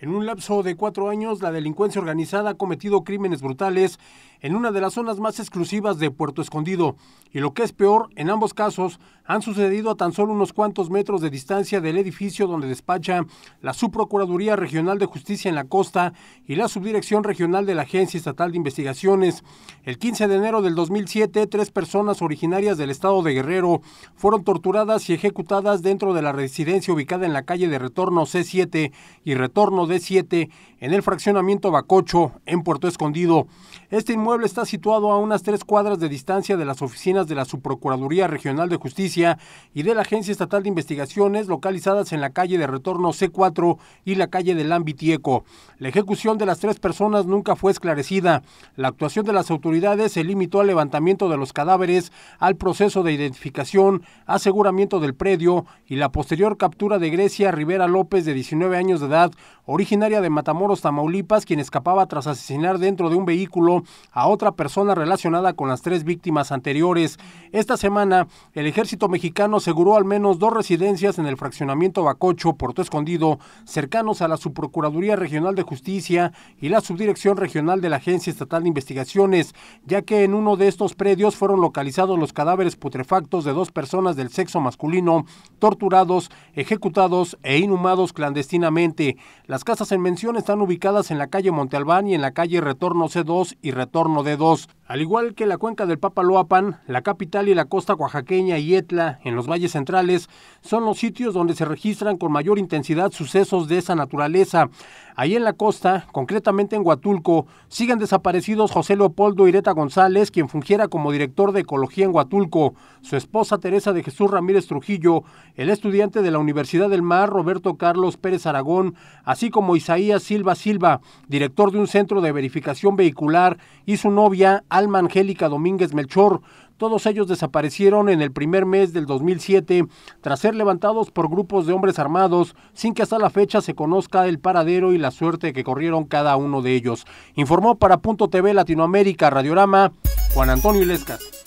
En un lapso de cuatro años, la delincuencia organizada ha cometido crímenes brutales en una de las zonas más exclusivas de Puerto Escondido y lo que es peor, en ambos casos, han sucedido a tan solo unos cuantos metros de distancia del edificio donde despacha la Subprocuraduría Regional de Justicia en la Costa y la Subdirección Regional de la Agencia Estatal de Investigaciones. El 15 de enero del 2007, tres personas originarias del estado de Guerrero fueron torturadas y ejecutadas dentro de la residencia ubicada en la calle de retorno C7 y retorno D7 en el fraccionamiento Bacocho, en Puerto Escondido. Este inmueble está situado a unas tres cuadras de distancia de las oficinas de la Subprocuraduría Regional de Justicia y de la Agencia Estatal de Investigaciones, localizadas en la calle de retorno C4 y la calle del Ambitieco. La ejecución de las tres personas nunca fue esclarecida. La actuación de las autoridades se limitó al levantamiento de los cadáveres, al proceso de identificación, aseguramiento del predio y la posterior captura de Grecia Rivera López, de 19 años de edad, originaria de Matamoros, Tamaulipas, quien escapaba tras asesinar dentro de un vehículo a otra persona relacionada con las tres víctimas anteriores. Esta semana, el ejército mexicano aseguró al menos dos residencias en el fraccionamiento Bacocho, Puerto Escondido, cercanos a la Subprocuraduría Regional de Justicia y la Subdirección Regional de la Agencia Estatal de Investigaciones, ya que en uno de estos predios fueron localizados los cadáveres putrefactos de dos personas del sexo masculino, torturados, ejecutados e inhumados clandestinamente. Las casas en mención están ubicadas en la calle Montalbán y en la calle Retorno C2 y Retorno D2. Al igual que la cuenca del Papaloapan, la capital y la costa oaxaqueña y Etla, en los valles centrales, son los sitios donde se registran con mayor intensidad sucesos de esa naturaleza. Ahí en la costa, concretamente en Huatulco, siguen desaparecidos José Leopoldo Ireta González, quien fungiera como director de ecología en Huatulco, su esposa Teresa de Jesús Ramírez Trujillo, el estudiante de la Universidad del Mar Roberto Carlos Pérez Aragón, así como Isaías Silva Silva, director de un centro de verificación vehicular, y su novia Alma Angélica Domínguez Melchor. Todos ellos desaparecieron en el primer mes del 2007 tras ser levantados por grupos de hombres armados sin que hasta la fecha se conozca el paradero y la suerte que corrieron cada uno de ellos. Informó para Punto TV Latinoamérica Radiorama Juan Antonio Ilescas.